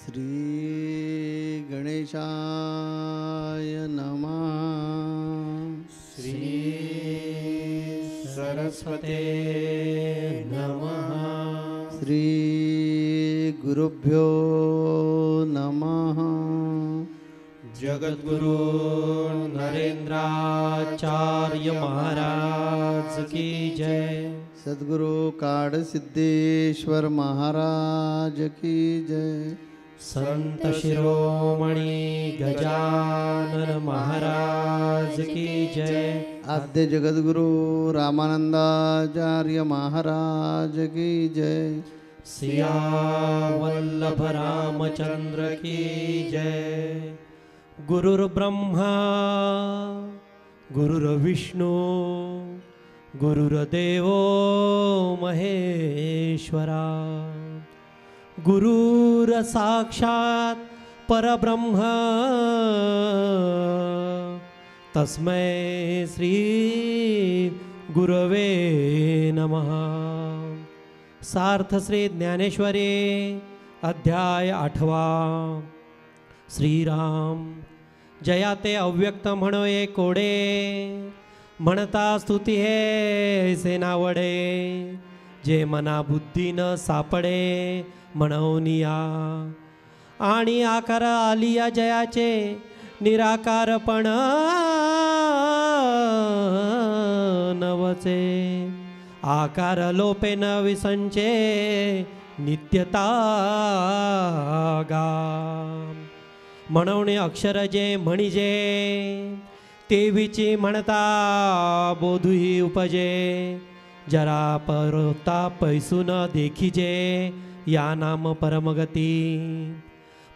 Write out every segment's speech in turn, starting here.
श्री गणेशाय नमः श्री सरस्वते नमः श्री गुरुभ्यो नमः जगद्गुरु नरेंद्राचार्य महाराज की जय सद्गुरु सिद्धेश्वर महाराज की जय संत शिरोमणी गजानन महाराज की जय आद्य जगद्गुरु रामानंदाचार्य महाराज की जय सिया वल्लभ रामचंद्र की जय गुरुर्ब्रह्मा गुरुर्विष्णु गुरुर्देव महेश्वरा गुरुरसाक्षात् परब्रह्म तस्मै श्री गुरवे नमः सार्थश्री ज्ञानेश्वरे अध्याय आठवा श्रीराम जया ते अव्यक्त म्हणो ये कोडे म्हणता स्तुती हे सेनावडे जे मना बुद्धीनं सापडे म्हणवनिया आणि आकार आलिया जयाचे निराकारपण नवचे आकार लोपे न विसंचे नित्यता गा म्हणवणे अक्षर जे म्हणजे विची म्हणता बोधूही उपजे जरा परोता पैसून देखिजे या नाम परमगती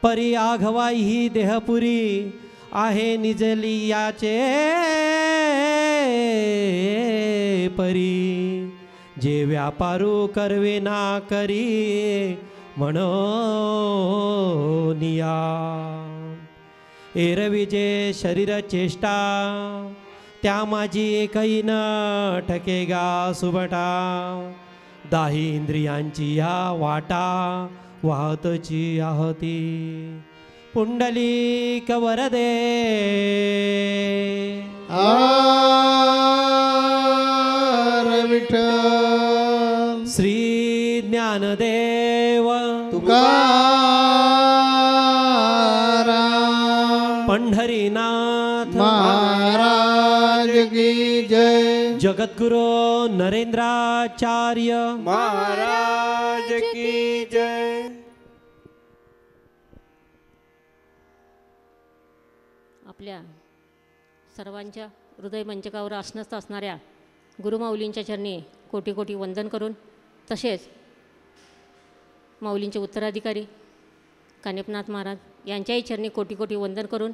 परी आघवाई ही देहपुरी आहे निजलियाचे परी जे व्यापारू करवे ना करी निया एरविजे शरीर चेष्टा त्या माझी एकही न ठकेगा सुबटा दाही इंद्रियांची या वाटा वाहतची आहती पुंडली कवरदे श्री ज्ञानदेव तुका जगद्गुरु नरेंद्राचार्य महाराज की जय आपल्या सर्वांच्या हृदय मंचकावर असनस्थ असणाऱ्या गुरुमाऊलींच्या चरणी कोटी कोटी वंदन करून तसेच माऊलींचे उत्तराधिकारी कानिपनाथ महाराज यांच्याही चरणी कोटी कोटी वंदन करून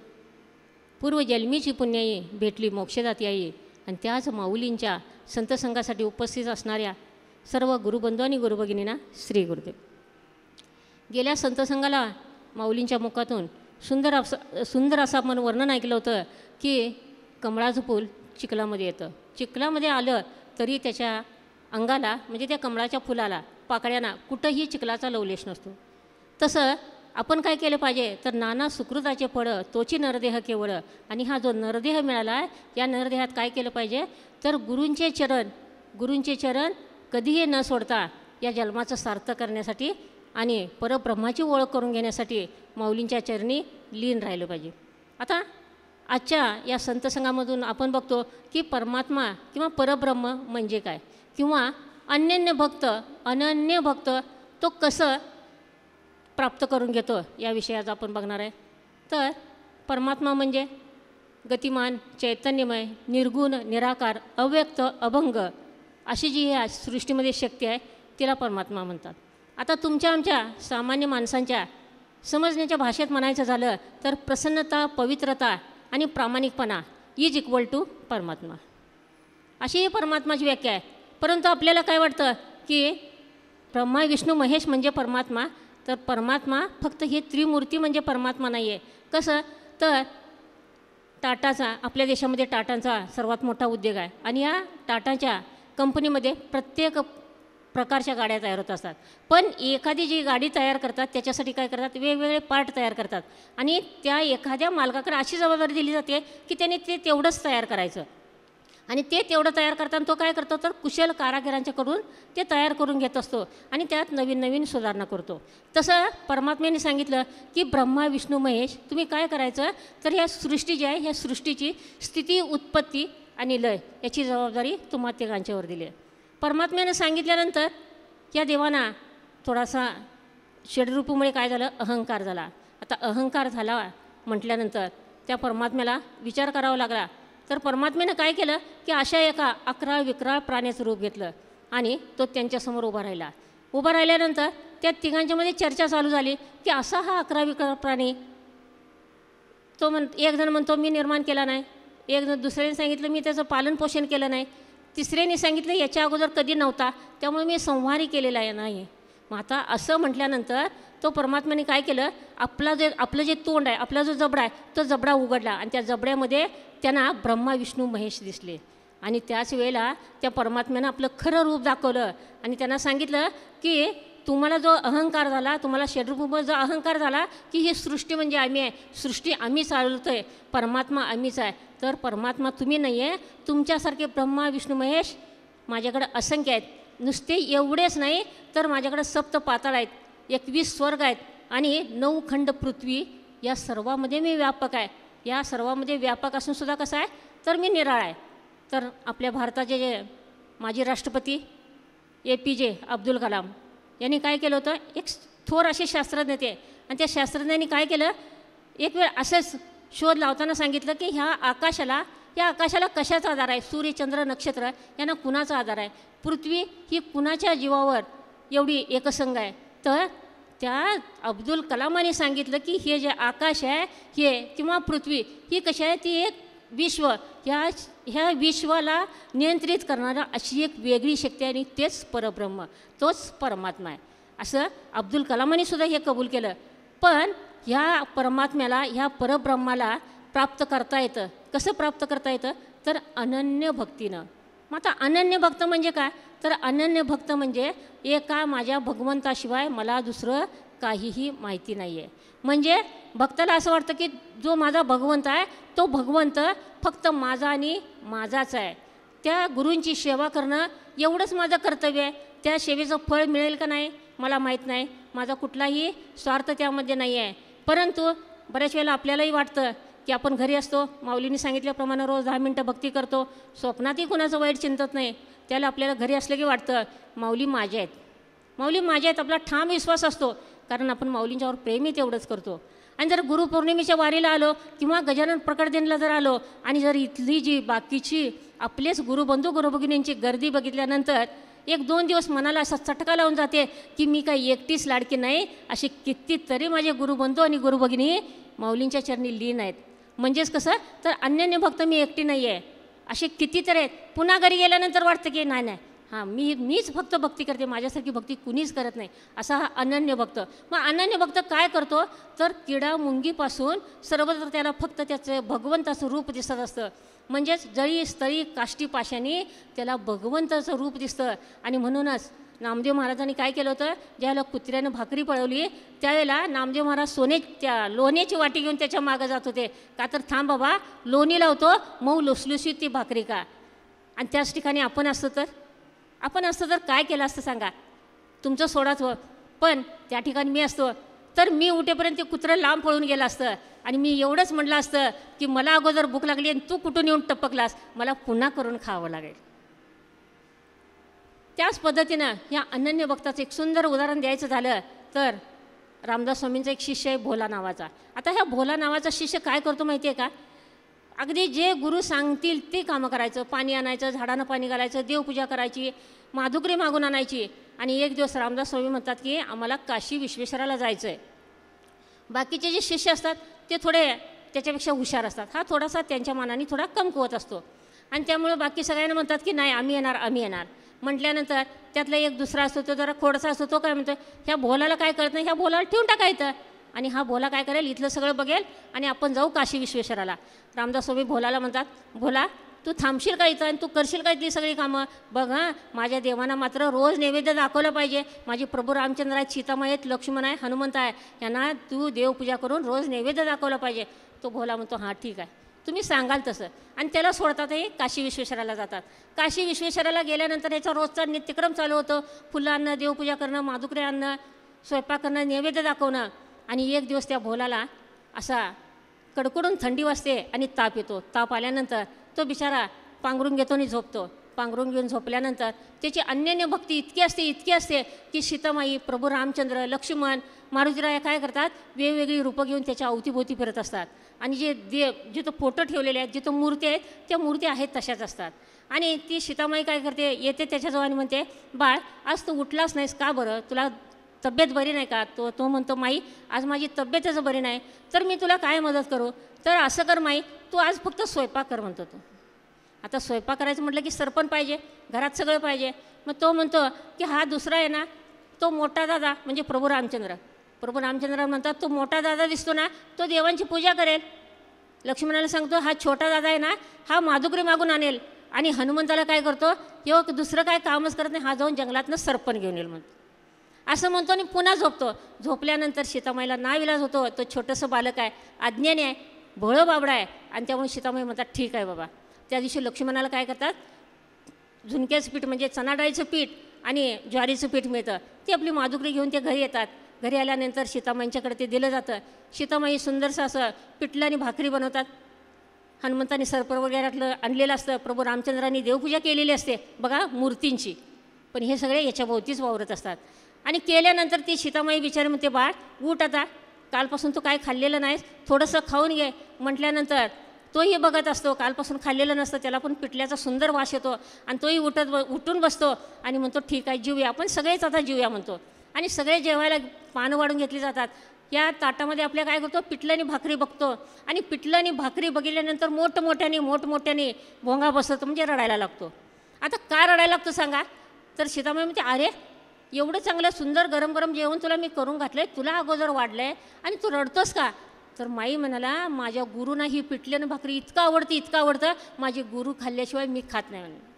पूर्वजन्मीची पुण्याई भेटली मोक्षदात्याई आणि त्याच माऊलींच्या संतसंघासाठी उपस्थित असणाऱ्या सर्व गुरुबंधू आणि गुरुभगिनींना श्री गुरुदेव गेल्या संतसंघाला माऊलींच्या मुखातून सुंदर असं सुंदर असं आपण वर्णन ऐकलं होतं की कमळाचं फूल चिखलामध्ये येतं चिखलामध्ये आलं तरी त्याच्या अंगाला म्हणजे त्या कमळाच्या फुलाला पाकळ्यांना कुठंही चिखलाचा लवलेश नसतो तसं आपण काय केलं पाहिजे तर नाना सुकृताचे फळं तोची नरदेह केवळ आणि हा जो नरदेह मिळाला आहे या नरदेहात काय केलं पाहिजे तर गुरूंचे चरण गुरूंचे चरण कधीही न सोडता या जन्माचं सार्थ करण्यासाठी आणि परब्रह्माची ओळख करून घेण्यासाठी माऊलींच्या चरणी लीन राहिलं पाहिजे आता आजच्या या संतसंघामधून आपण बघतो की परमात्मा किंवा परब्रह्म म्हणजे काय किंवा अनन्य भक्त अनन्य भक्त तो कसं प्राप्त करून घेतो या विषयाचा आपण बघणार आहे तर परमात्मा म्हणजे गतिमान चैतन्यमय निर्गुण निराकार अव्यक्त अभंग अशी जी ह्या सृष्टीमध्ये शक्ती आहे तिला परमात्मा म्हणतात आता तुमच्या आमच्या सामान्य माणसांच्या समजण्याच्या भाषेत म्हणायचं झालं तर प्रसन्नता पवित्रता आणि प्रामाणिकपणा इज इक्वल टू परमात्मा अशी ही परमात्माची व्याख्या आहे परंतु आपल्याला काय वाटतं की ब्रह्मा विष्णू महेश म्हणजे परमात्मा तर परमात्मा फक्त ही त्रिमूर्ती म्हणजे परमात्मा नाही आहे कसं तर टाटाचा आपल्या देशामध्ये टाटांचा सर्वात मोठा उद्योग आहे आणि या टाटाच्या कंपनीमध्ये प्रत्येक प्रकारच्या गाड्या तयार होत असतात पण एखादी जी गाडी तयार करतात त्याच्यासाठी काय करतात वेगवेगळे पार्ट तयार करतात आणि त्या एखाद्या मालकाकडे अशी जबाबदारी दिली जाते की त्याने ते तेवढंच तयार करायचं आणि ते तेवढं तयार करताना तो काय करतो तर कुशल कारागिरांच्याकडून ते तयार करून घेत असतो आणि त्यात नवीन नवीन सुधारणा करतो तसं परमात्म्याने सांगितलं की ब्रह्मा विष्णू महेश तुम्ही काय करायचं तर ह्या सृष्टी जी आहे ह्या सृष्टीची स्थिती उत्पत्ती आणि लय याची जबाबदारी तुम्हा तिघांच्यावर दिली आहे परमात्म्याने सांगितल्यानंतर या देवांना थोडासा षडरूपीमुळे काय झालं अहंकार झाला आता अहंकार झाला म्हटल्यानंतर त्या परमात्म्याला विचार करावा लागला तर परमात्मेनं काय केलं की अशा एका अकरा विकरा प्राण्याचं रूप घेतलं आणि तो त्यांच्यासमोर उभा राहिला उभा राहिल्यानंतर त्या तिघांच्यामध्ये चर्चा चालू झाली की असा हा अकरा विकरा प्राणी तो म्हण एक म्हणतो मी निर्माण केला नाही एक दुसऱ्याने सांगितलं मी त्याचं पालनपोषण केलं नाही तिसऱ्याने सांगितलं याच्या अगोदर कधी नव्हता त्यामुळे मी संहारी केलेला आहे नाही मग आता असं म्हटल्यानंतर तो परमात्म्याने काय केलं आपला जे आपलं जे तोंड आहे आपला जो जबडा आहे तो जबडा उघडला आणि त्या जबड्यामध्ये त्यांना ब्रह्मा विष्णू महेश दिसले आणि त्याच वेळेला त्या परमात्म्यानं आपलं खरं रूप दाखवलं आणि त्यांना सांगितलं की तुम्हाला जो अहंकार झाला तुम्हाला षडरूप जो अहंकार झाला की ही सृष्टी म्हणजे आम्ही आहे सृष्टी आम्ही चालवतो आहे परमात्मा आम्हीच आहे तर परमात्मा तुम्ही नाही आहे तुमच्यासारखे ब्रह्मा विष्णू महेश माझ्याकडे असंख्य आहेत नुसते एवढेच नाही तर माझ्याकडे सप्त पातळ आहेत एकवीस स्वर्ग आहेत आणि नऊ खंड पृथ्वी या सर्वामध्ये मी व्यापक आहे या सर्वामध्ये व्यापक असूनसुद्धा कसं आहे तर मी निराळ आहे तर आपल्या भारताचे जे माजी राष्ट्रपती ए पी जे अब्दुल कलाम यांनी काय केलं होतं एक थोर असे शास्त्रज्ञ ते आणि त्या शास्त्रज्ञांनी काय केलं एक वेळ असंच शोध लावताना सांगितलं की ह्या आकाशाला या आकाशाला कशाचा आधार आहे सूर्य चंद्र नक्षत्र यांना कुणाचा आधार आहे पृथ्वी ही कुणाच्या जीवावर एवढी एकसंग आहे तर त्या अब्दुल कलामाने सांगितलं की हे जे आकाश आहे हे किंवा पृथ्वी ही कशी आहे ती एक विश्व ह्या ह्या विश्वाला नियंत्रित करणारा अशी एक वेगळी शक्ती आहे आणि तेच परब्रह्म तोच परमात्मा आहे असं अब्दुल कलामाने सुद्धा हे कबूल केलं पण ह्या परमात्म्याला ह्या परब्रह्माला प्राप्त करता येतं कसं प्राप्त करता येतं तर अनन्य भक्तीनं मग आता अनन्य भक्त म्हणजे काय तर अनन्य भक्त म्हणजे एका माझ्या भगवंताशिवाय मला दुसरं काहीही माहिती नाही आहे म्हणजे भक्ताला असं वाटतं की जो माझा भगवंत आहे तो भगवंत फक्त माझा आणि माझाच आहे त्या गुरूंची सेवा करणं एवढंच माझं कर्तव्य आहे त्या सेवेचं फळ मिळेल का नाही मला माहीत नाही माझा कुठलाही स्वार्थ त्यामध्ये नाही आहे परंतु बऱ्याच वेळेला आपल्यालाही वाटतं की आपण घरी असतो माऊलींनी सांगितल्याप्रमाणे रोज दहा मिनटं भक्ती करतो स्वप्नातही कुणाचं वाईट चिंतत नाही त्याला आपल्याला घरी असलं की वाटतं माऊली माझ्या आहेत माऊली माझ्या आहेत आपला ठाम विश्वास असतो कारण आपण माऊलींच्यावर प्रेमही तेवढंच करतो आणि जर गुरुपौर्णिमेच्या वारीला आलो किंवा गजानन प्रकटदिनला जर आलो आणि जर इथली जी बाकीची आपलेच गुरुबंधू गुरुभगिनींची गर्दी बघितल्यानंतर एक दोन दिवस मनाला असा चटका लावून जाते की मी काही एकटीच लाडकी नाही अशी कितीतरी माझे गुरुबंधू आणि गुरुभगिनी माऊलींच्या चरणी लीन आहेत म्हणजेच कसं तर अन्यान्य भक्त मी एकटी नाही आहे असे कितीतरी आहेत पुन्हा घरी गेल्यानंतर वाटतं की नाही नाही हां मी मीच फक्त भक्ती करते माझ्यासारखी भक्ती कुणीच करत नाही असा हा अनन्य भक्त मग अनन्य भक्त काय करतो तर किडा मुंगीपासून सर्वत्र त्याला फक्त त्याचं भगवंताचं रूप दिसत असतं म्हणजेच जळी स्थळी काष्टी त्याला भगवंताचं रूप दिसतं आणि म्हणूनच नामदेव महाराजांनी काय केलं होतं ज्यावेळेला कुत्र्यानं भाकरी पळवली त्यावेळेला नामदेव महाराज सोने त्या लोण्याची वाटी घेऊन त्याच्या मागं जात होते का तर थांब बाबा लोणी लावतो मऊ लुसलुसी ती भाकरी का आणि त्याच ठिकाणी आपण असतो तर आपण असतं तर काय केलं असतं सांगा तुमचं सोडाच हो पण त्या ठिकाणी मी असतो तर मी उठेपर्यंत ते कुत्रं लांब पळून गेलं असतं आणि मी एवढंच म्हटलं असतं की मला अगोदर भूक लागली आणि तू कुठून येऊन टपकलास मला पुन्हा करून खावं लागेल त्याच पद्धतीनं या अनन्य भक्ताचं एक सुंदर उदाहरण द्यायचं झालं तर रामदास स्वामींचा एक शिष्य आहे भोला नावाचा आता ह्या भोला नावाचा शिष्य काय करतो माहिती आहे का अगदी जे गुरु सांगतील ते कामं करायचं पाणी आणायचं झाडांना पाणी घालायचं देवपूजा करायची माधुकरी मागून आणायची आणि एक दिवस रामदास स्वामी म्हणतात की आम्हाला काशी विश्वेश्वराला जायचं आहे बाकीचे जे शिष्य असतात ते थोडे त्याच्यापेक्षा हुशार असतात हा थोडासा त्यांच्या मनाने थोडा कमकुवत असतो आणि त्यामुळे बाकी सगळ्यांना म्हणतात की नाही आम्ही येणार आम्ही येणार म्हटल्यानंतर त्यातला एक दुसरा असतो तो जरा खोडसा असतो तो काय म्हणतो ह्या भोलाला काय करत नाही ह्या बोलाला ठेवून टाकायचं आणि हा भोला काय करेल इथलं सगळं बघेल आणि आपण जाऊ काशी विश्वेश्वराला रामदास स्वामी भोलाला म्हणतात भोला तू थांबशील का इथं आणि तू करशील का इथली सगळी कामं बघ हां माझ्या देवांना मात्र रोज नैवेद्य दाखवलं पाहिजे माझे प्रभू रामचंद्र आहेत सीतामा आहेत लक्ष्मण आहे हनुमंत आहे यांना तू देवपूजा करून रोज नैवेद्य दाखवलं पाहिजे तो भोला म्हणतो हां ठीक आहे तुम्ही सांगाल तसं आणि त्याला सोडतात हे काशी विश्वेश्वराला जातात काशी विश्वेश्वराला गेल्यानंतर याचा रोजचा नित्यक्रम चालू होतो फुलं आणणं देवपूजा करणं माधुकरे आणणं स्वयंपाक करणं नैवेद्य दाखवणं आणि एक दिवस त्या भोलाला असा कडकडून थंडी वाजते आणि ताप येतो ताप आल्यानंतर तो बिचारा पांघरून घेतो आणि झोपतो पांघरून घेऊन झोपल्यानंतर त्याची अन्यान्य भक्ती इतकी असते इतकी असते की सीतामाई प्रभू रामचंद्र लक्ष्मण मारुतीराया काय करतात वेगवेगळी रूपं घेऊन त्याच्या अवतीभोवती फिरत असतात आणि जे दे जिथं फोटो ठेवलेले आहेत जिथं मूर्ती आहेत त्या मूर्ती आहेत तशाच असतात आणि ती सीतामाई काय करते येते त्याच्याजवळ आणि म्हणते बाळ आज तू उठलाच नाहीस का बरं तुला तब्येत बरी नाही का तो तो म्हणतो माई आज माझी तब्येतच बरी नाही तर मी तुला काय मदत करू तर असं कर माई तू आज फक्त स्वयंपाक कर म्हणतो तू आता स्वयंपाक करायचं म्हटलं की सरपण पाहिजे घरात सगळं पाहिजे मग तो म्हणतो की हा दुसरा आहे ना तो मोठा दादा म्हणजे प्रभू रामचंद्र प्रभू रामचंद्र म्हणतात तो मोठा दादा दिसतो ना तो देवांची पूजा करेल लक्ष्मणाला सांगतो हा छोटा दादा आहे ना हा माधुकरी मागून आणेल आणि हनुमंताला काय करतो किंवा दुसरं काय कामच करत नाही हा जाऊन जंगलातनं सरपण घेऊन येईल म्हणतो असं म्हणतो आणि पुन्हा झोपतो झोपल्यानंतर सीतामाईला विलाज होतो तो छोटंसं बालक आहे अज्ञानी आहे भोळं बाबडा आहे आणि त्यामुळे सीतामाई म्हणतात ठीक आहे बाबा त्या दिवशी लक्ष्मणाला काय करतात झुणक्याचं पीठ म्हणजे चणाडाळीचं पीठ आणि ज्वारीचं पीठ मिळतं ते आपली माधुकरी घेऊन ते घरी येतात घरी आल्यानंतर सीतामाईंच्याकडे ते दिलं जातं सीतामाई सुंदरसं असं पिठलं भाकरी बनवतात हनुमंतांनी सर्प वगैरेतलं आणलेलं असतं प्रभू रामचंद्रांनी देवपूजा केलेली असते बघा मूर्तींची पण हे सगळे याच्याभोवतीच वावरत असतात आणि केल्यानंतर ती सीतामाई विचार म्हणते बाळ ऊट आता कालपासून तू काय खाल्लेलं नाहीस थोडंसं खाऊन घे म्हटल्यानंतर तोही बघत असतो कालपासून खाल्लेलं नसतं त्याला पण पिटल्याचा सुंदर वास येतो आणि तोही उठत उठून बसतो आणि म्हणतो ठीक आहे जीवया आपण सगळेच आता जीवया म्हणतो आणि सगळे जेवायला पानं वाढून घेतली जातात या ताटामध्ये आपल्या काय करतो पिठल्याने भाकरी बघतो आणि आणि भाकरी बघितल्यानंतर मोठमोठ्याने मोठमोठ्याने भोंगा बसतो म्हणजे रडायला लागतो आता का रडायला लागतो सांगा तर सीतामाई म्हणते अरे एवढं चांगलं सुंदर गरम गरम जेवण तुला मी करून घातलं आहे तुला अगोदर वाढलं आहे आणि तू रडतोस का तर माई म्हणाला माझ्या गुरुना ही पिठल्यानं भाकरी इतकं आवडते इतकं आवडतं माझे गुरु खाल्ल्याशिवाय मी खात नाही म्हणून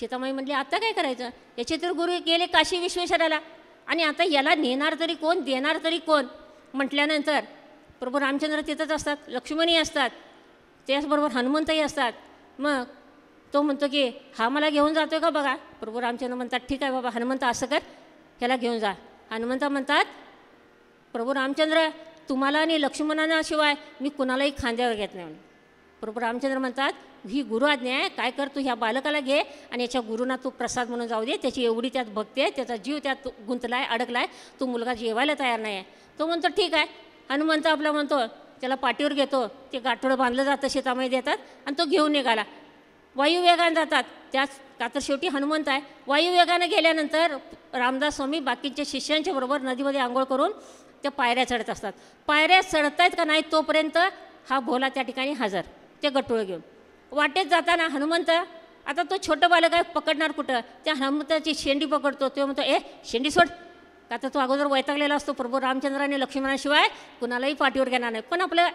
सीतामाई म्हटली आता काय करायचं याचे तर गुरु गेले काशी विश्वेश्वराला आणि आता याला नेणार तरी कोण देणार तरी कोण म्हटल्यानंतर प्रभू रामचंद्र तिथंच असतात लक्ष्मणही असतात त्याचबरोबर हनुमंतही असतात मग तो म्हणतो की हा मला घेऊन जातो का बघा प्रभू रामचंद्र म्हणतात ठीक आहे बाबा हनुमंत असं कर ह्याला घेऊन जा हनुमंत म्हणतात प्रभू रामचंद्र तुम्हाला आणि लक्ष्मणाशिवाय मी कुणालाही खांद्यावर घेत नाही प्रभू रामचंद्र म्हणतात ही गुरु आज्ञा आहे काय कर तू ह्या बालकाला घे आणि याच्या गुरुना तू प्रसाद म्हणून जाऊ दे त्याची एवढी त्यात भक्ती आहे त्याचा जीव त्यात गुंतलाय अडकलाय तो मुलगा जेवायला तयार नाही आहे तो म्हणतो ठीक आहे हनुमंत आपला म्हणतो त्याला पाठीवर घेतो ते गाठोडं बांधलं जातं शेतामध्ये देतात आणि तो घेऊन निघाला वायू वेगानं जातात त्याच का तर शेवटी हनुमंत आहे वायू वेगानं गेल्यानंतर रामदास स्वामी बाकीच्या शिष्यांच्या बरोबर नदीमध्ये आंघोळ करून त्या पायऱ्या चढत असतात पायऱ्या चढतायत का नाही तोपर्यंत हा भोला त्या ठिकाणी हजर ते गटोळ घेऊन वाटेत जाताना हनुमंत आता तो छोटं बालक आहे पकडणार कुठं त्या हनुमंताची शेंडी पकडतो तो म्हणतो ए शेंडी सोड का तर तो अगोदर वैतागलेला असतो प्रभू रामचंद्राने लक्ष्मणाशिवाय कुणालाही पाठीवर घेणार नाही पण आपल्या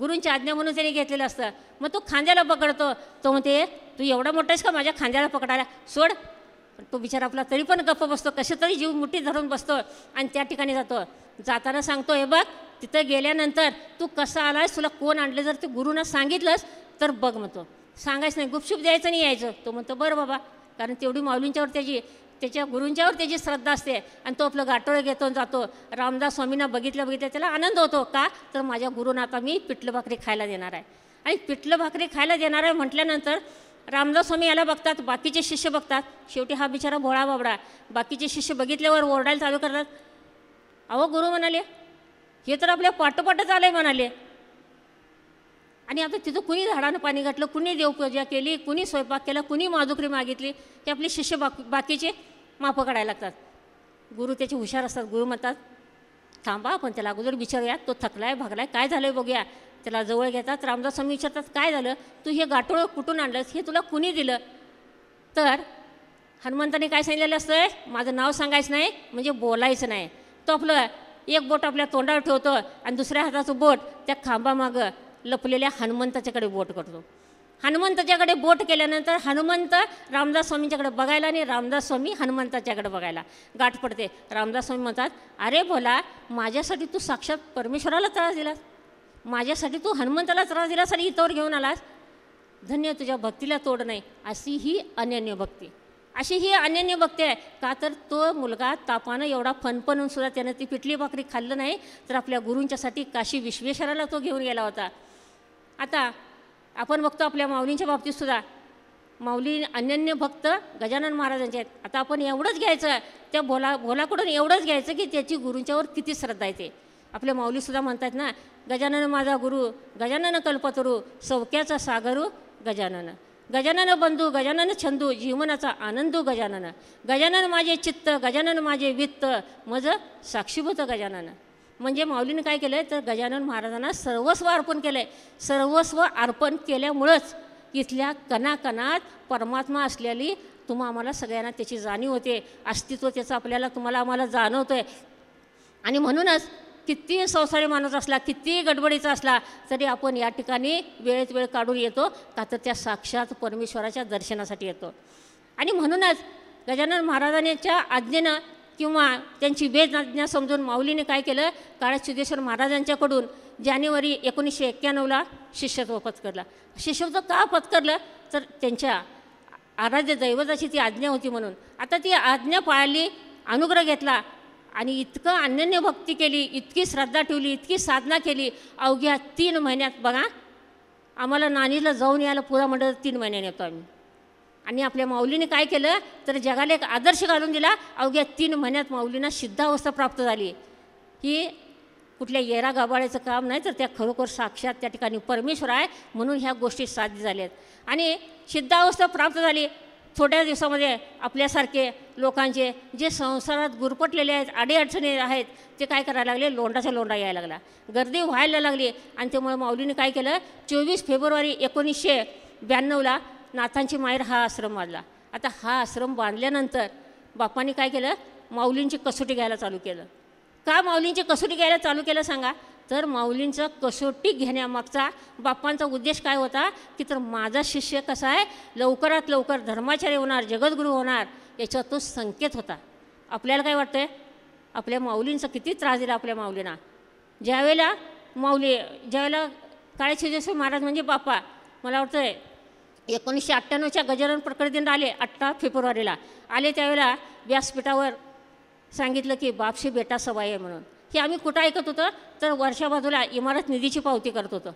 गुरूंची आज्ञा म्हणून त्यांनी घेतलेलं असतं मग तो खांद्याला पकडतो तो म्हणते तू एवढा आहेस का माझ्या खांद्याला पकडायला सोड तो बिचारा आपला तरी पण गप्प बसतो कसे तरी जीव मुठी धरून बसतो आणि त्या ठिकाणी जातो जाताना सांगतो हे बघ तिथं गेल्यानंतर तू कसा आलास तुला कोण आणलं जर तू गुरुनं सांगितलंस तर बघ म्हणतो सांगायचं नाही गुपशुप द्यायचं नाही यायचं तो म्हणतो बरं बाबा कारण तेवढी माऊलींच्यावर त्याची त्याच्या गुरूंच्यावर त्याची श्रद्धा असते आणि तो आपलं गाठोळं घेतो जातो रामदास स्वामींना बघितलं बघितलं त्याला आनंद होतो का तर माझ्या गुरुंना आता मी पिठलं भाकरी खायला देणार आहे आणि पिठलं भाकरी खायला देणार आहे म्हटल्यानंतर रामदास स्वामी याला बघतात बाकीचे शिष्य बघतात शेवटी हा बिचारा भोळा बाबडा बाकीचे शिष्य बघितल्यावर ओरडायला चालू करतात अहो गुरु म्हणाले हे तर आपल्या पाठोपाठच आलं आहे म्हणाले आणि आता तिथं कुणी झाडानं पाणी घातलं कुणी देवपूजा केली कुणी स्वयंपाक केला कुणी माजुकरी मागितली ते आपले शिष्य बाकी बाकीचे माफं काढायला लागतात गुरु त्याचे हुशार असतात गुरु म्हणतात थांबा आपण त्याला अगोदर विचारूया तो थकलाय भागलाय काय झालंय बघूया त्याला जवळ घेतात रामदास स्वामी विचारतात काय झालं तू हे गाठोळ कुठून आणलंस हे तुला कुणी दिलं तर हनुमंताने काय सांगितलेलं असतंय माझं नाव सांगायचं नाही म्हणजे बोलायचं नाही तोपलं एक बोट आपल्या तोंडावर ठेवतो आणि दुसऱ्या हाताचं बोट त्या खांबामागं लपलेल्या हनुमंताच्याकडे बोट करतो हनुमंताच्याकडे बोट केल्यानंतर हनुमंत रामदास स्वामींच्याकडे बघायला आणि रामदास स्वामी हनुमंताच्याकडे बघायला गाठ पडते रामदास स्वामी म्हणतात अरे बोला माझ्यासाठी तू साक्षात परमेश्वराला त्रास दिलास माझ्यासाठी तू हनुमंताला त्रास दिलास आणि इथवर घेऊन आलास धन्य तुझ्या भक्तीला तोड नाही अशी ही अनन्य भक्ती अशी ही अनन्य भक्ती आहे का तर तो मुलगा तापानं एवढा फनफनून सुद्धा त्यानं ती पिठली भाकरी खाल्लं नाही तर आपल्या गुरूंच्यासाठी काशी विश्वेश्वराला तो घेऊन गेला होता आता आपण बघतो आपल्या माऊलींच्या बाबतीत सुद्धा माऊली अनन्य भक्त गजानन महाराजांचे आहेत आता आपण एवढंच घ्यायचं त्या भोला भोलाकडून एवढंच घ्यायचं की त्याची गुरूंच्यावर किती श्रद्धा येते आपल्या माऊलीसुद्धा म्हणतात ना गजानन माझा गुरु गजानन कल्पतरू सौक्याचा सागरू गजानन गजानन बंधू गजानन छंदू जीवनाचा आनंद गजानन गजानन माझे चित्त गजानन माझे वित्त माझं साक्षीभूत गजानन म्हणजे माऊलीने काय केलं तर गजानन महाराजांना सर्वस्व अर्पण केलं आहे सर्वस्व अर्पण केल्यामुळंच इथल्या कणाकणात परमात्मा असलेली तुम्हा आम्हाला सगळ्यांना त्याची जाणीव होते अस्तित्व त्याचं आपल्याला तुम्हाला आम्हाला जाणवतं आहे आणि म्हणूनच किती संसारी माणूस असला कितीही गडबडीचा असला तरी आपण या ठिकाणी वेळेत वेळ काढून येतो का तर त्या साक्षात परमेश्वराच्या दर्शनासाठी येतो आणि म्हणूनच गजानन महाराजांच्या आज्ञेनं किंवा त्यांची आज्ञा समजून माऊलीने काय केलं काळा सिद्धेश्वर महाराजांच्याकडून जानेवारी एकोणीसशे एक्क्याण्णवला शिष्यत्व पत्करला शिष्यत्व का पत्करलं तर त्यांच्या आराध्य दैवताची ती आज्ञा होती म्हणून आता ती आज्ञा पाळली अनुग्रह घेतला आणि इतकं अनन्य भक्ती केली इतकी श्रद्धा ठेवली इतकी साधना केली अवघ्या तीन महिन्यात बघा आम्हाला नानीला जाऊन यायला पुरा मंडळ तीन महिन्याने येतो आम्ही आणि आपल्या माऊलीने काय केलं तर जगाला एक आदर्श घालून दिला अवघ्या तीन महिन्यात माऊलींना सिद्धावस्था प्राप्त झाली की कुठल्या येरा गाबाळ्याचं काम नाही तर त्या खरोखर साक्षात त्या ठिकाणी परमेश्वर आहे म्हणून ह्या गोष्टी साध्य झाल्या आणि सिद्धावस्था प्राप्त झाली थोड्या दिवसामध्ये आपल्यासारखे लोकांचे जे संसारात गुरपटलेले आहेत अडीअडचणी आहेत ते काय करायला लागले लोंडाचा लोंडा यायला लागला गर्दी व्हायला लागली आणि त्यामुळे माऊलीने काय केलं चोवीस फेब्रुवारी एकोणीसशे ब्याण्णवला नाथांची माहेर हा आश्रम बांधला आता हा आश्रम बांधल्यानंतर बापाने काय केलं माऊलींची कसोटी घ्यायला चालू केलं का माऊलींची कसोटी घ्यायला चालू केलं सांगा तर माऊलींचं कसोटी घेण्यामागचा बाप्पांचा उद्देश काय होता की तर माझा शिष्य कसा आहे लवकरात लवकर धर्माचार्य होणार जगद्गुरू होणार याचा तो संकेत होता आपल्याला काय वाटतंय आपल्या माऊलींचा किती त्रास दिला आपल्या माऊलींना ज्यावेळेला माऊली ज्यावेळेला काळे शिजेश्वर महाराज म्हणजे बाप्पा मला वाटतंय एकोणीसशे अठ्ठ्याण्णवच्या गजानन दिन आले अठरा फेब्रुवारीला आले त्यावेळेला व्यासपीठावर सांगितलं की बापशी बेटा सवाई आहे म्हणून की आम्ही कुठं ऐकत होतो तर वर्षा बाजूला इमारत निधीची पावती करत होतो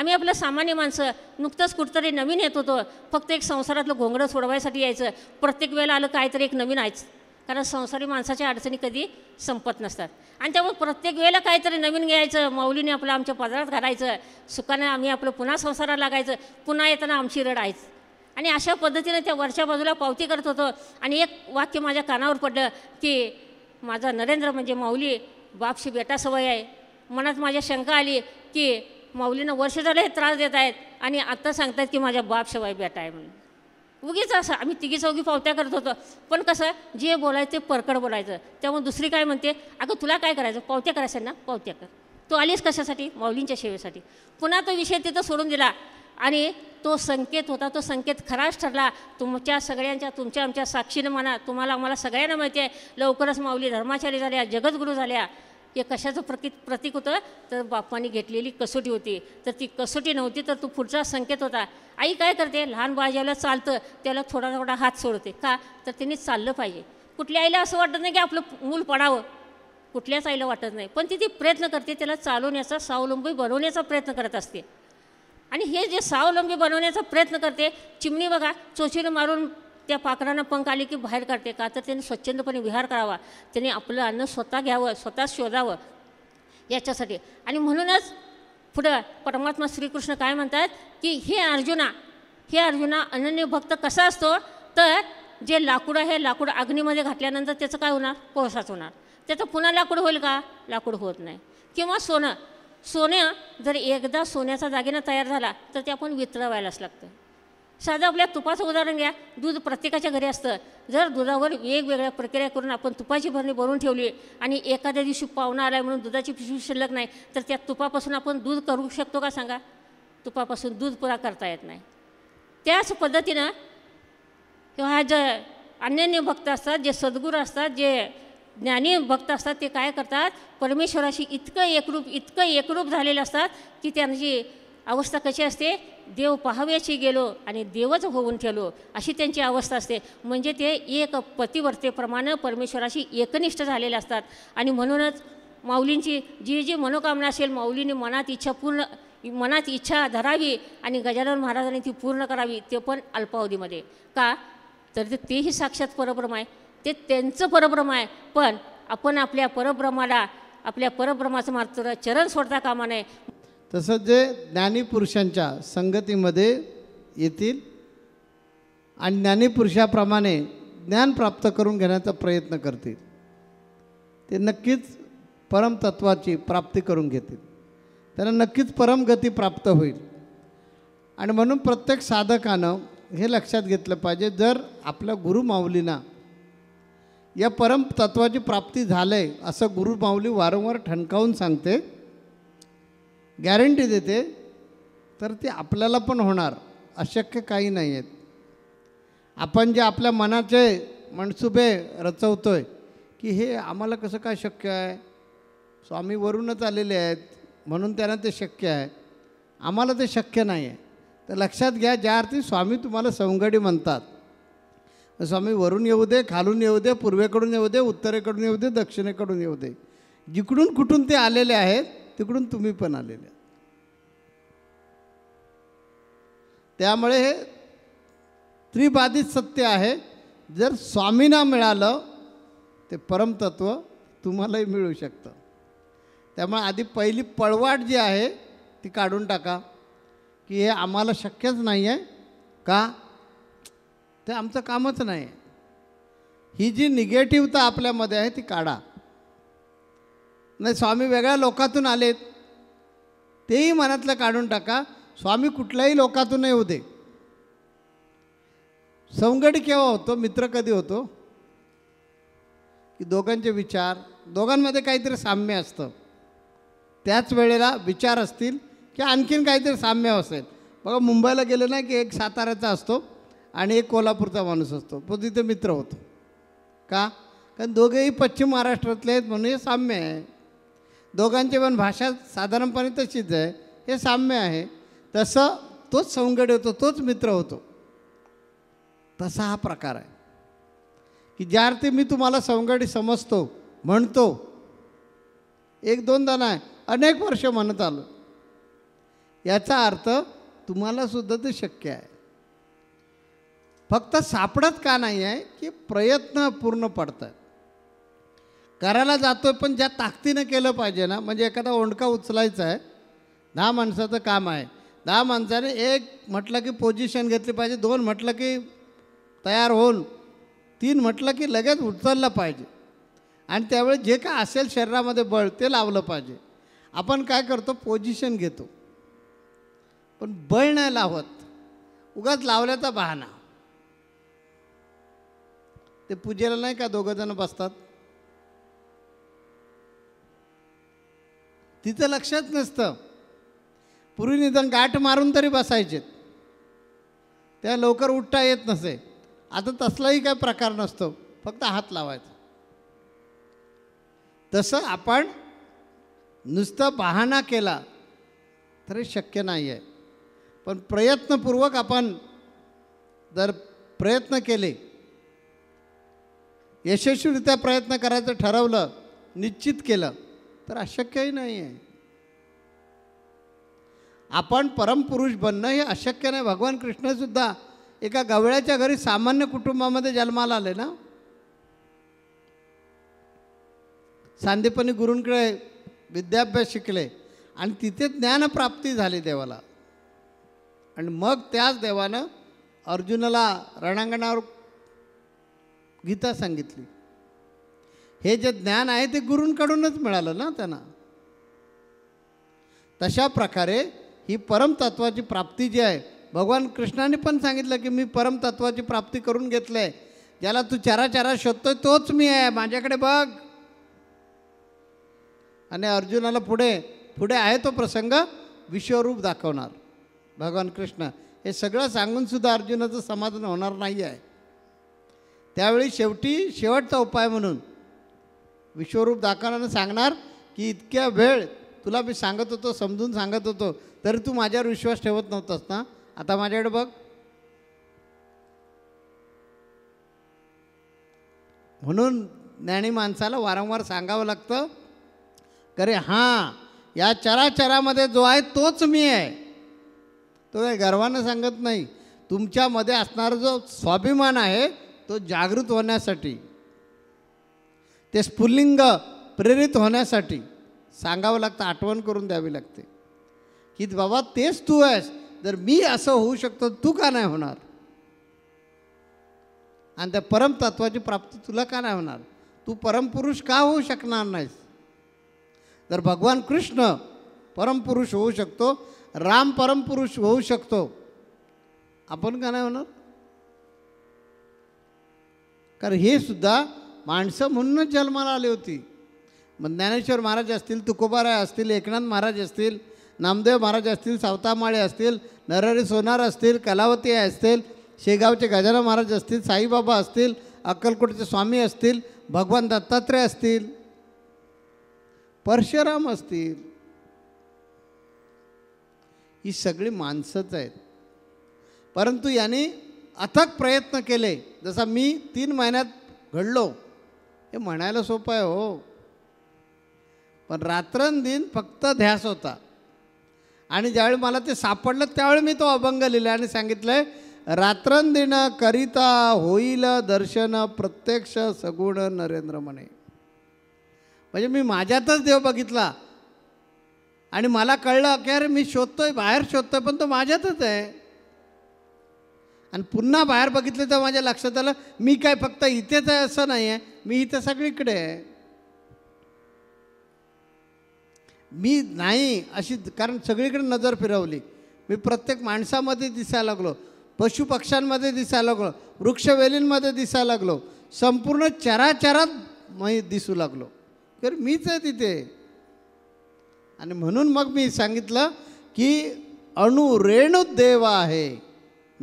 आम्ही आपलं सामान्य माणसं नुकतंच कुठंतरी नवीन येत होतो फक्त एक संसारातलं घोंगडं सोडवायसाठी यायचं प्रत्येक वेळेला आलं काहीतरी एक नवीन आहेच कारण संसारी माणसाच्या अडचणी कधी संपत नसतात आणि त्यामुळे प्रत्येक वेळेला काहीतरी नवीन घ्यायचं माऊलीने आपलं आमच्या पदरात घालायचं सुखाने आम्ही आपलं पुन्हा संसाराला लागायचं पुन्हा येताना आमची रड आहेच आणि अशा पद्धतीने त्या वरच्या बाजूला पावती करत होतो आणि एक वाक्य माझ्या कानावर पडलं की माझा नरेंद्र म्हणजे माऊली बापशी बेटा सवय आहे मनात माझ्या शंका आली की माऊलीनं वर्ष झालं हे त्रास देत आहेत आणि आत्ता सांगतात की माझ्या बाप शिवाय बेटा आहे म्हणून उगीच असं आम्ही तिघी चौघी पावत्या करत होतो पण कसं जे बोलायचं ते परकड बोलायचं त्यामुळे दुसरी काय म्हणते अगं तुला काय करायचं पावत्या करायचं ना पावत्या कर तू आलीस कशासाठी माऊलींच्या सेवेसाठी पुन्हा तो विषय तिथं सोडून दिला आणि तो संकेत होता तो संकेत खराच ठरला तुमच्या सगळ्यांच्या तुमच्या आमच्या साक्षीनं म्हणा तुम्हाला आम्हाला सगळ्यांना माहिती आहे लवकरच माऊली धर्माचारी झाल्या जगद्गुरू झाल्या हे कशाचं प्रती प्रतीक होतं तर बाप्पानी घेतलेली कसोटी होती तर ती कसोटी नव्हती तर तो पुढचा संकेत होता आई काय करते लहान बाळाला चालतं त्याला थोडा थोडा हात सोडते का तर त्यांनी चाललं पाहिजे कुठल्या आईला असं वाटत नाही की आपलं मूल पडावं कुठल्याच आईला वाटत नाही पण ती ती प्रयत्न करते त्याला चालवण्याचा स्वावलंबी बनवण्याचा प्रयत्न करत असते आणि हे जे स्वावलंबी बनवण्याचा प्रयत्न करते चिमणी बघा चोचीनं मारून त्या पाखरांना पंख आले की बाहेर काढते का तर त्यांनी स्वच्छंदपणे विहार करावा त्यांनी आपलं अन्न स्वतः घ्यावं स्वतः शोधावं याच्यासाठी आणि म्हणूनच पुढं परमात्मा श्रीकृष्ण काय म्हणतात की हे अर्जुना हे अर्जुना अनन्य भक्त कसा असतो तर जे लाकूड आहे लाकूड अग्नीमध्ये घातल्यानंतर त्याचं काय होणार कोळसाच होणार त्याचं पुन्हा लाकूड होईल का लाकूड होत नाही किंवा सोनं सोन्या जर एकदा सोन्याचा दागिना तयार झाला तर ते आपण वितळवायलाच लागतं साधं आपल्या तुपाचं उदाहरण घ्या दूध प्रत्येकाच्या घरी असतं जर दुधावर वेगवेगळ्या प्रक्रिया करून आपण तुपाची भरणी भरून ठेवली आणि एखाद्या दिवशी पाहुणा आला म्हणून दुधाची पिशवी शिल्लक नाही तर त्या तुपापासून आपण दूध करू शकतो का सांगा तुपापासून दूध पुरा करता येत नाही त्याच पद्धतीनं किंवा हा जे अन्यान्य भक्त असतात जे सद्गुरू असतात जे ज्ञानी भक्त असतात ते काय करतात परमेश्वराशी इतकं एकरूप इतकं एकरूप झालेलं असतात की त्यांची अवस्था कशी असते देव पहाव्याशी गेलो आणि देवच होऊन ठेवलो अशी त्यांची अवस्था असते म्हणजे ते एक पतिवर्तेप्रमाणे परमेश्वराशी एकनिष्ठ झालेले असतात आणि म्हणूनच माऊलींची जी जी मनोकामना असेल माऊलीने मनात इच्छा पूर्ण मनात इच्छा धरावी आणि गजानन महाराजांनी ती पूर्ण करावी ते पण अल्पावधीमध्ये का तर तेही साक्षात परब्रह्म आहे ते त्यांचं परब्रह्म आहे पण आपण आपल्या परब्रह्माला आपल्या परब्रह्माचं मात्र चरण सोडता कामा नये तसंच जे ज्ञानीपुरुषांच्या संगतीमध्ये येतील आणि ज्ञानीपुरुषाप्रमाणे ज्ञान प्राप्त करून घेण्याचा प्रयत्न करतील ते नक्कीच परमतत्वाची प्राप्ती करून घेतील त्यांना नक्कीच परमगती प्राप्त होईल आणि म्हणून प्रत्येक साधकानं हे लक्षात घेतलं पाहिजे जर आपल्या गुरुमाऊलींना या परम तत्वाची प्राप्ती झालं आहे असं गुरु माऊली वारंवार ठणकावून सांगते गॅरंटी देते तर ते आपल्याला पण होणार अशक्य काही नाही आहेत आपण जे आपल्या मनाचे मनसुबे रचवतो आहे की हे आम्हाला कसं काय शक्य आहे स्वामी वरूनच आलेले आहेत म्हणून त्यांना ते शक्य आहे आम्हाला ते शक्य नाही आहे तर लक्षात घ्या ज्या अर्थी स्वामी तुम्हाला सवंगडी म्हणतात स्वामी वरून येऊ दे खालून येऊ दे पूर्वेकडून येऊ दे उत्तरेकडून येऊ दे दक्षिणेकडून येऊ दे जिकडून कुठून ते आलेले आहेत तिकडून तुम्ही पण आलेले त्यामुळे हे त्रिबाधित सत्य आहे जर स्वामींना मिळालं ते परमतत्व तुम्हालाही मिळू शकतं त्यामुळे आधी पहिली पळवाट जी आहे ती काढून टाका की हे आम्हाला शक्यच नाही आहे का ते आमचं कामच नाही ही जी निगेटिव्हता आपल्यामध्ये आहे ती काढा नाही स्वामी वेगळ्या लोकातून आलेत तेही मनातलं काढून टाका स्वामी कुठल्याही लोकातून नाही होते संगड केव्हा होतो मित्र कधी होतो की दोघांचे विचार दोघांमध्ये काहीतरी साम्य असतं त्याच वेळेला विचार असतील की आणखीन काहीतरी साम्य असेल बघा मुंबईला गेलो ना की एक साताऱ्याचा असतो आणि एक कोल्हापूरचा माणूस असतो पण तिथे मित्र होतो का कारण दोघेही पश्चिम महाराष्ट्रातले आहेत म्हणून हे साम्य आहे दोघांची पण भाषा साधारणपणे तशीच आहे हे साम्य आहे तसं तोच संगड होतो तोच मित्र होतो तसा हा प्रकार आहे की ज्या अर्थी मी तुम्हाला सवंगडी समजतो म्हणतो एक दोनदा आहे अनेक वर्ष म्हणत आलो याचा अर्थ तुम्हालासुद्धा ते शक्य आहे फक्त सापडत का नाही आहे की प्रयत्न पूर्ण पडतात करायला जातो पण ज्या ताकदीनं केलं पाहिजे ना म्हणजे एखादा ओंडका उचलायचा आहे दहा माणसाचं काम आहे दहा माणसाने एक म्हटलं की पोझिशन घेतली पाहिजे दोन म्हटलं की तयार होऊन तीन म्हटलं की लगेच उचललं पाहिजे आणि त्यावेळी जे काय असेल शरीरामध्ये बळ ते लावलं पाहिजे आपण काय करतो पोझिशन घेतो पण बळ नाही लावत उगाच लावल्याचा बहाणा ते पूजेला नाही का जण बसतात तिचं लक्षच नसतं पूर्वी निदान गाठ मारून तरी बसायचेत त्या लवकर उठता येत नसे आता तसलाही काय प्रकार नसतो फक्त हात लावायचा तसं आपण नुसतं बहाणा केला तरी शक्य नाही आहे पण प्रयत्नपूर्वक आपण जर प्रयत्न केले यशस्वीरित्या प्रयत्न करायचं ठरवलं निश्चित केलं तर अशक्यही नाही आहे आपण परमपुरुष बनणं हे अशक्य नाही भगवान कृष्णसुद्धा एका गवळ्याच्या घरी सामान्य कुटुंबामध्ये जन्माला आले ना सांधेपणी गुरूंकडे विद्याभ्यास शिकले आणि तिथे ज्ञानप्राप्ती झाली देवाला आणि मग त्याच देवानं अर्जुनाला रणांगणावर गीता सांगितली हे जे ज्ञान आहे ते गुरूंकडूनच मिळालं ना त्यांना तशा प्रकारे ही परमतत्वाची प्राप्ती जी आहे भगवान कृष्णाने पण सांगितलं की मी परमतत्वाची प्राप्ती करून घेतलं आहे ज्याला तू चारा चारा शोधतोय तोच मी आहे माझ्याकडे बघ आणि अर्जुनाला पुढे पुढे आहे तो प्रसंग विश्वरूप दाखवणार भगवान कृष्ण हे सगळं सांगूनसुद्धा अर्जुनाचं समाधान होणार नाही आहे त्यावेळी शेवटी शेवटचा उपाय म्हणून विश्वरूप दाखवण्यानं सांगणार की इतक्या वेळ तुला मी सांगत होतो समजून सांगत होतो तरी तू माझ्यावर विश्वास ठेवत नव्हतास ना आता माझ्याकडे बघ म्हणून ज्ञानी माणसाला वारंवार सांगावं लागतं अरे हां या चराचरामध्ये जो आहे तोच मी आहे तो काही गर्वानं सांगत नाही तुमच्यामध्ये असणारा जो स्वाभिमान आहे तो जागृत होण्यासाठी ते स्फुल्लिंग प्रेरित होण्यासाठी सांगावं लागतं आठवण करून द्यावी लागते की बाबा तेच तू आहेस जर मी असं होऊ शकतो तू का नाही होणार आणि त्या परमतत्वाची प्राप्ती तुला का नाही होणार तू परमपुरुष का होऊ शकणार नाहीस तर भगवान कृष्ण परमपुरुष होऊ शकतो राम परमपुरुष होऊ शकतो आपण का नाही होणार कारण हे सुद्धा माणसं म्हणूनच जन्माला आली होती मग ज्ञानेश्वर महाराज असतील तुकोबाराय असतील एकनाथ महाराज असतील नामदेव महाराज असतील सावतामाळे असतील नरहरी सोनार असतील कलावती असतील शेगावचे गजानन महाराज असतील साईबाबा असतील अक्कलकोटचे स्वामी असतील भगवान दत्तात्रय असतील परशुराम असतील ही सगळी माणसंच आहेत परंतु यांनी अथक प्रयत्न केले जसा मी तीन महिन्यात घडलो हे म्हणायला सोपं आहे हो पण रात्रंदिन फक्त ध्यास होता आणि ज्यावेळी मला ते सापडलं त्यावेळी मी तो अभंग लिहिला आणि सांगितलं आहे रात्रंदिन करिता होईल दर्शन प्रत्यक्ष सगुण नरेंद्र म्हणे म्हणजे मी माझ्यातच देव बघितला आणि मला कळलं की अरे मी शोधतोय बाहेर शोधतोय पण तो माझ्यातच आहे आणि पुन्हा बाहेर बघितलं तर माझ्या लक्षात आलं मी काय फक्त इथेच आहे असं नाही आहे मी इथं सगळीकडे आहे मी नाही अशी कारण सगळीकडे नजर फिरवली मी प्रत्येक माणसामध्ये दिसायला लागलो पशुपक्ष्यांमध्ये दिसायला लागलो वृक्षवेलींमध्ये दिसायला लागलो संपूर्ण चराचरात मी दिसू लागलो तर मीच आहे तिथे आणि म्हणून मग मी सांगितलं की अणु रेणू देव आहे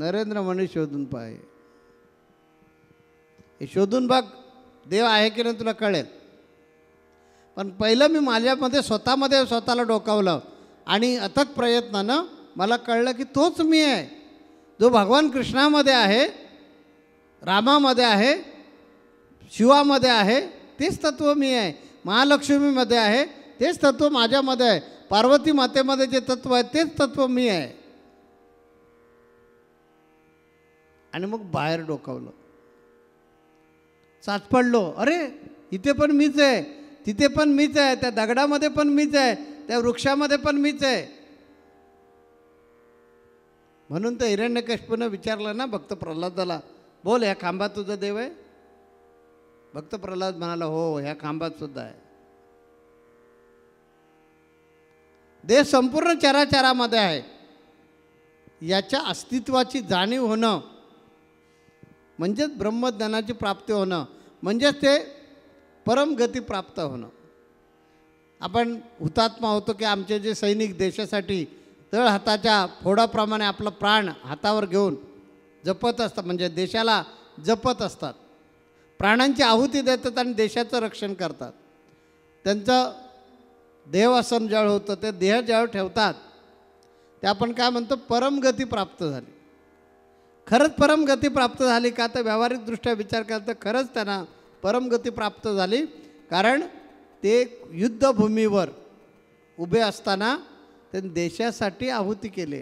नरेंद्र म्हणे शोधून पाहे हे शोधून बघ देव आहे की नाही तुला कळेल पण पहिलं मी माझ्यामध्ये स्वतःमध्ये स्वतःला डोकावलं आणि अथक प्रयत्नानं मला कळलं की तोच मी आहे जो भगवान कृष्णामध्ये आहे रामामध्ये आहे शिवामध्ये आहे तेच तत्व मी आहे महालक्ष्मीमध्ये आहे तेच तत्व माझ्यामध्ये आहे पार्वती मातेमध्ये जे तत्व आहे तेच तत्व मी आहे आणि मग बाहेर डोकावलं साच पडलो अरे इथे पण मीच आहे तिथे पण मीच आहे त्या दगडामध्ये पण मीच आहे त्या वृक्षामध्ये पण मीच आहे म्हणून तर हिरण्यकश्पूनं विचारलं ना भक्त प्रल्हादाला बोल ह्या खांबात तुझा देव आहे भक्त प्रल्हाद म्हणाला हो ह्या खांबात सुद्धा आहे देव संपूर्ण चराचरामध्ये आहे याच्या अस्तित्वाची जाणीव होणं म्हणजेच ब्रह्मज्ञानाची प्राप्ती होणं म्हणजेच ते परमगती प्राप्त होणं आपण हुतात्मा होतो की आमचे जे सैनिक देशासाठी तळ हाताच्या फोडाप्रमाणे आपला प्राण हातावर घेऊन जपत असतात म्हणजे देशाला जपत असतात प्राणांची आहुती देतात आणि देशाचं रक्षण करतात त्यांचं देहवासन ज्यावेळ होतं ते देह ज्यावेळ ठेवतात ते आपण काय म्हणतो परमगती प्राप्त झाली खरंच परमगती प्राप्त झाली का तर व्यावहारिकदृष्ट्या विचार केला तर खरंच त्यांना परमगती प्राप्त झाली कारण ते युद्धभूमीवर उभे असताना त्यांनी देशासाठी आहुती केली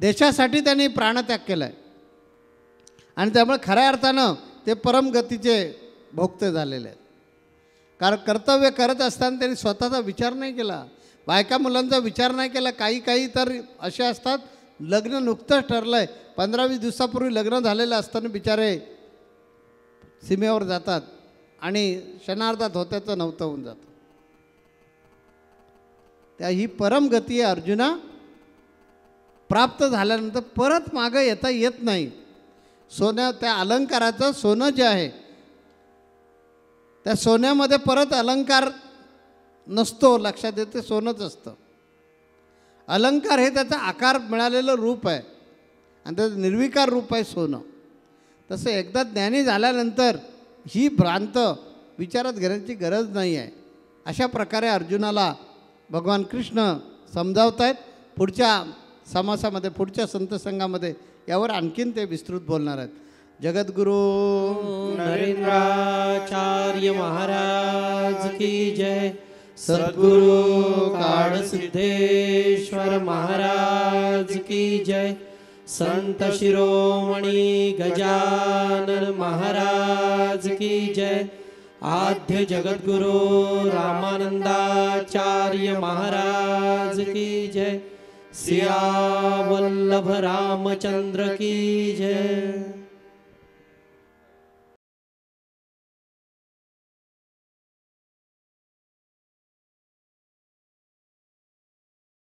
देशासाठी त्यांनी प्राणत्याग केला आहे आणि त्यामुळे खऱ्या अर्थानं ते परमगतीचे भोक्त झालेले आहेत कारण कर्तव्य करत असताना त्यांनी स्वतःचा विचार नाही केला बायका मुलांचा विचार नाही केला काही काही तर असे असतात लग्न नुकतंच ठरलं आहे पंधरा वीस दिवसापूर्वी लग्न झालेलं असताना बिचारे सीमेवर जातात आणि क्षणार्धात होत्याचं नव्हतं होऊन जातं त्या ही परमगती आहे अर्जुना प्राप्त झाल्यानंतर परत मागं येता येत नाही सोन्या त्या अलंकाराचं सोनं जे आहे त्या सोन्यामध्ये परत अलंकार नसतो लक्षात येते सोनंच असतं अलंकार हे त्याचा आकार मिळालेलं रूप आहे आणि त्याचं निर्विकार रूप आहे सोनं तसं एकदा ज्ञानी झाल्यानंतर ही भ्रांत विचारात घेण्याची गरज नाही आहे अशा प्रकारे अर्जुनाला भगवान कृष्ण समजावत आहेत पुढच्या समासामध्ये पुढच्या संतसंघामध्ये यावर आणखीन ते विस्तृत बोलणार आहेत जगद्गुरू नरेंद्राचार्य महाराज की जय सद्गुरु सिद्धेश्वर महाराज की जय संत शिरोमणी गजानन महाराज की जय आद्य जगद्गुरु रामानंदाचार्य महाराज की जय सिया वल्लभ रामचंद्र की जय